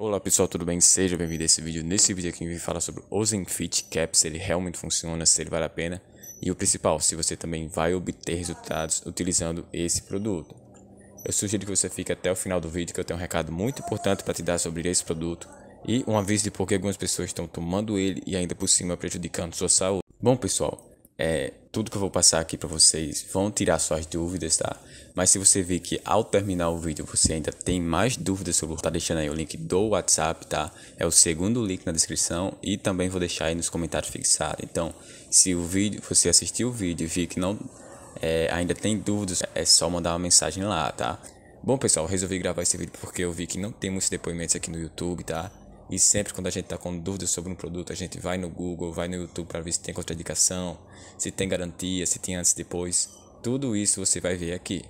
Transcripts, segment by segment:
Olá pessoal, tudo bem? Seja bem-vindo a esse vídeo. Nesse vídeo aqui eu vim falar sobre o Zenfit Cap, se ele realmente funciona, se ele vale a pena e o principal, se você também vai obter resultados utilizando esse produto. Eu sugiro que você fique até o final do vídeo que eu tenho um recado muito importante para te dar sobre esse produto e um aviso de por que algumas pessoas estão tomando ele e ainda por cima prejudicando sua saúde. Bom pessoal, é, tudo que eu vou passar aqui para vocês vão tirar suas dúvidas, tá? Mas se você vê que ao terminar o vídeo você ainda tem mais dúvidas sobre o tá deixando aí o link do WhatsApp, tá? É o segundo link na descrição e também vou deixar aí nos comentários fixado. Então, se o vídeo, você assistiu o vídeo e viu que não é, ainda tem dúvidas, é só mandar uma mensagem lá, tá? Bom, pessoal, resolvi gravar esse vídeo porque eu vi que não temos depoimentos aqui no YouTube, tá? E sempre quando a gente está com dúvidas sobre um produto, a gente vai no Google, vai no YouTube para ver se tem contraindicação, se tem garantia, se tem antes e depois. Tudo isso você vai ver aqui.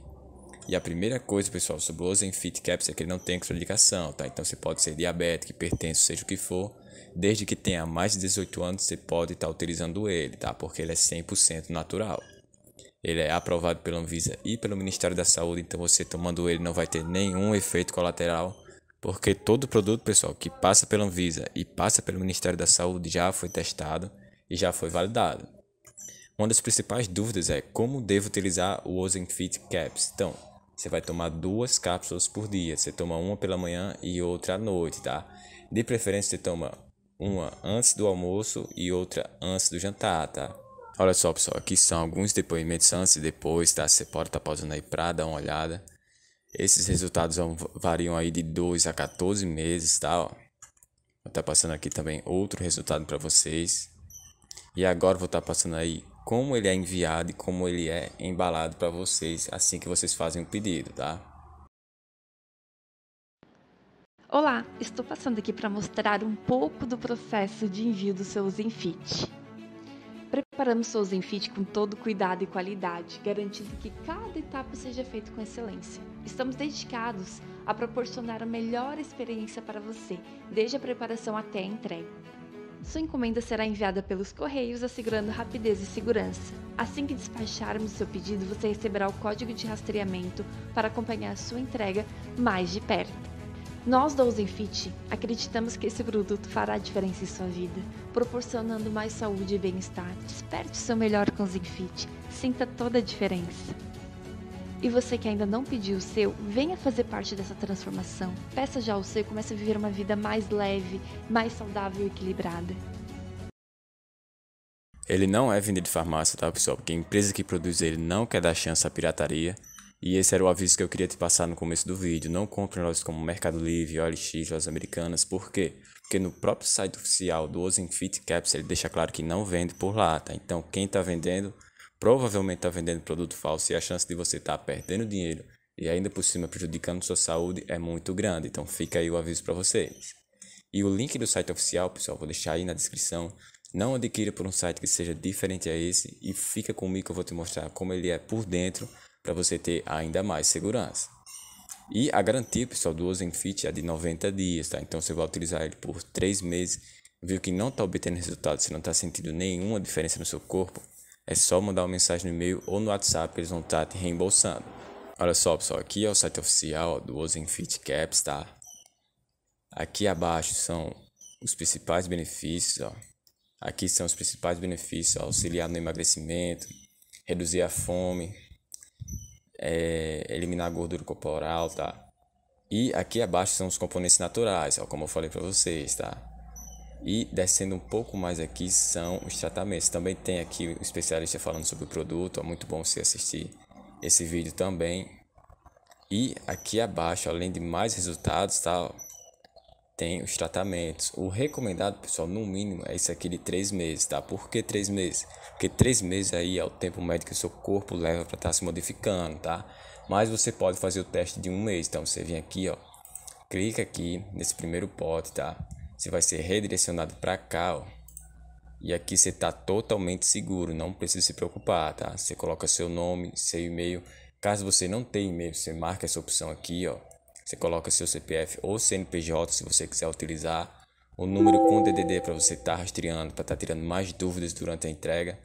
E a primeira coisa, pessoal, sobre o Ozenfit Caps é que ele não tem contraindicação, tá? Então você pode ser diabético, hipertenso, seja o que for. Desde que tenha mais de 18 anos, você pode estar tá utilizando ele, tá? Porque ele é 100% natural. Ele é aprovado pela Anvisa e pelo Ministério da Saúde, então você tomando ele não vai ter nenhum efeito colateral porque todo produto, pessoal, que passa pela Anvisa e passa pelo Ministério da Saúde já foi testado e já foi validado. Uma das principais dúvidas é como devo utilizar o Ozenfit Caps. Então, você vai tomar duas cápsulas por dia. Você toma uma pela manhã e outra à noite, tá? De preferência, você toma uma antes do almoço e outra antes do jantar, tá? Olha só, pessoal, aqui são alguns depoimentos antes e depois, tá? Você pode estar tá pausando aí pra dar uma olhada. Esses resultados variam aí de 2 a 14 meses, tá? Ó. Vou estar tá passando aqui também outro resultado para vocês. E agora vou estar tá passando aí como ele é enviado e como ele é embalado para vocês assim que vocês fazem o pedido, tá? Olá, estou passando aqui para mostrar um pouco do processo de envio dos seus Zenfit. Preparamos seus Zenfit com todo cuidado e qualidade, garantindo que cada etapa seja feita com excelência. Estamos dedicados a proporcionar a melhor experiência para você, desde a preparação até a entrega. Sua encomenda será enviada pelos correios, assegurando rapidez e segurança. Assim que despacharmos seu pedido, você receberá o código de rastreamento para acompanhar sua entrega mais de perto. Nós da Ozenfit acreditamos que esse produto fará diferença em sua vida, proporcionando mais saúde e bem-estar. Desperte seu melhor com o Ozenfit, sinta toda a diferença. E você que ainda não pediu o seu, venha fazer parte dessa transformação. Peça já o seu e comece a viver uma vida mais leve, mais saudável e equilibrada. Ele não é vendido de farmácia, tá pessoal? Porque a empresa que produz ele não quer dar chance à pirataria. E esse era o aviso que eu queria te passar no começo do vídeo. Não compre lojas como Mercado Livre, OLX, Lojas Americanas. Por quê? Porque no próprio site oficial do Ozenfit Caps ele deixa claro que não vende por lá, tá? Então quem está vendendo provavelmente está vendendo produto falso e a chance de você estar tá perdendo dinheiro e ainda por cima prejudicando sua saúde é muito grande. Então fica aí o aviso para vocês. E o link do site oficial, pessoal, vou deixar aí na descrição. Não adquira por um site que seja diferente a esse e fica comigo que eu vou te mostrar como ele é por dentro para você ter ainda mais segurança. E a garantia, pessoal, do Ozenfit é de 90 dias, tá? Então você vai utilizar ele por 3 meses, viu que não está obtendo resultado, você não está sentindo nenhuma diferença no seu corpo, é só mandar uma mensagem no e-mail ou no WhatsApp que eles vão estar tá te reembolsando. Olha só, pessoal, aqui é o site oficial do Ozenfit Caps, tá? Aqui abaixo são os principais benefícios, ó. Aqui são os principais benefícios, ó, auxiliar no emagrecimento, reduzir a fome, é, eliminar a gordura corporal, tá? E aqui abaixo são os componentes naturais, ó, como eu falei para vocês, tá? E descendo um pouco mais aqui são os tratamentos. Também tem aqui o um especialista falando sobre o produto, é muito bom você assistir esse vídeo também. E aqui abaixo, além de mais resultados, tá? tem os tratamentos. O recomendado, pessoal, no mínimo é isso aqui de três meses, tá? Por que três meses? Porque três meses aí é o tempo médio que o seu corpo leva para estar tá se modificando, tá? Mas você pode fazer o teste de um mês. Então você vem aqui, ó, clica aqui nesse primeiro pote, tá? Você vai ser redirecionado para cá, ó. E aqui você tá totalmente seguro, não precisa se preocupar, tá? Você coloca seu nome, seu e-mail. Caso você não tenha e-mail, você marca essa opção aqui, ó você coloca seu CPF ou CNPJ se você quiser utilizar. O número com DDD para você estar tá rastreando, para estar tá tirando mais dúvidas durante a entrega.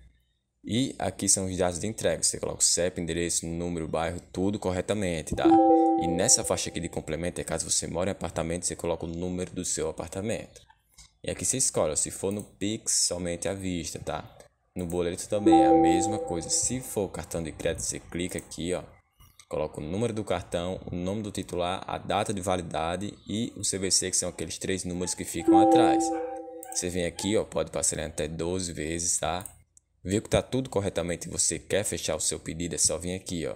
E aqui são os dados de entrega. Você coloca o CEP, endereço, número, bairro, tudo corretamente, tá? E nessa faixa aqui de complemento, é caso você mora em apartamento, você coloca o número do seu apartamento. E aqui você escolhe, se for no Pix, somente à vista, tá? No boleto também é a mesma coisa. Se for cartão de crédito, você clica aqui, ó coloca o número do cartão, o nome do titular, a data de validade e o CVC, que são aqueles três números que ficam atrás. Você vem aqui, ó, pode parcelar até 12 vezes, tá? Viu que tá tudo corretamente e você quer fechar o seu pedido, é só vir aqui, ó,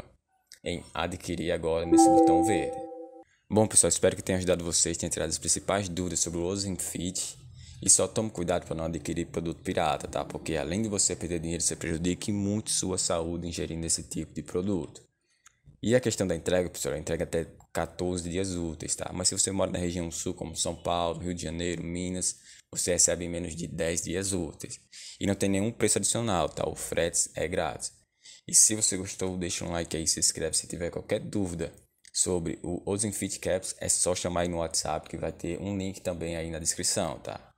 em adquirir agora nesse botão verde. Bom, pessoal, espero que tenha ajudado vocês, tenha tirado as principais dúvidas sobre o Losing Fit. E só tome cuidado para não adquirir produto pirata, tá? Porque além de você perder dinheiro, você prejudica muito sua saúde ingerindo esse tipo de produto. E a questão da entrega, pessoal, a entrega até 14 dias úteis, tá? Mas se você mora na região sul, como São Paulo, Rio de Janeiro, Minas, você recebe em menos de 10 dias úteis. E não tem nenhum preço adicional, tá? O frete é grátis. E se você gostou, deixa um like aí, se inscreve. Se tiver qualquer dúvida sobre o Ozen Caps, é só chamar aí no WhatsApp que vai ter um link também aí na descrição, tá?